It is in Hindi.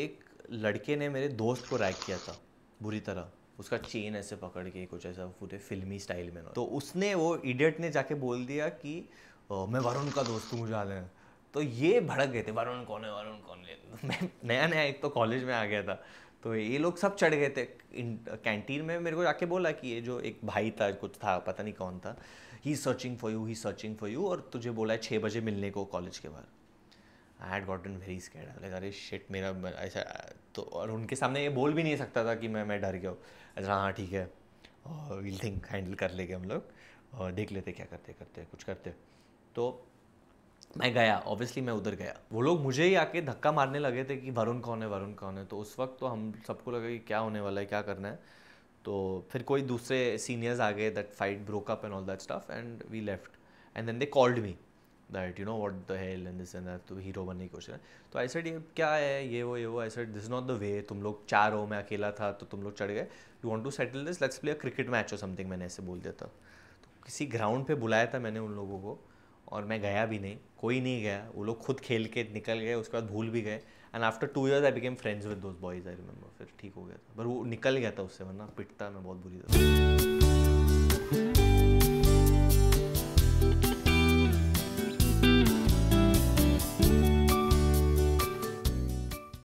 एक लड़के ने मेरे दोस्त को रैक किया था बुरी तरह उसका चेन ऐसे पकड़ के कुछ ऐसा पूरे फिल्मी स्टाइल में तो उसने वो इडियट ने जाके बोल दिया कि मैं वरुण का दोस्त हूँ मुझे आने तो ये भड़क गए थे वरुण कौन है वरुण कौन है मैं नया नया एक तो कॉलेज में आ गया था तो ये लोग सब चढ़ गए थे कैंटीन में मेरे को जाके बोला कि ये जो एक भाई था कुछ था पता नहीं कौन था he searching for you he searching for you और तुझे बोला है छः बजे मिलने को कॉलेज के बाहर I had gotten very scared like अरे शिट मेरा ऐसा तो और उनके सामने ये बोल भी नहीं सकता था कि मैं मैं डर गया हूँ अच्छा हाँ ठीक है और वील थिंक हैंडल कर लेंगे हम लोग और देख लेते क्या करते करते कुछ करते तो मैं गया ऑब्वियसली मैं उधर गया वो लोग मुझे ही आके धक्का मारने लगे थे कि वरुण कौन है वरुण कौन है तो उस वक्त तो हम सबको लगा कि क्या होने वाला है क्या करना है तो फिर कोई दूसरे सीनियर्स आ गए that fight broke up and all that stuff and we left and then they called me that you know what the hell and this and तो हीरो बनने की कोशिश है तो आई सेड ये क्या है ये वो ये वो I said this is not the way तुम लोग चार हो मैं अकेला था तो तुम लोग चढ़ गए you want to settle this let's play a cricket match और समथिंग मैंने ऐसे बोल दिया था तो किसी ग्राउंड पर बुलाया था मैंने उन लोगों को और मैं गया भी नहीं कोई नहीं गया वो लोग खुद खेल के निकल गए उसके बाद भूल भी गए and after two years I became friends with those boys I remember फिर ठीक हो गया था पर वो निकल गया था उससे वरना पिटता मैं बहुत बुरी तरह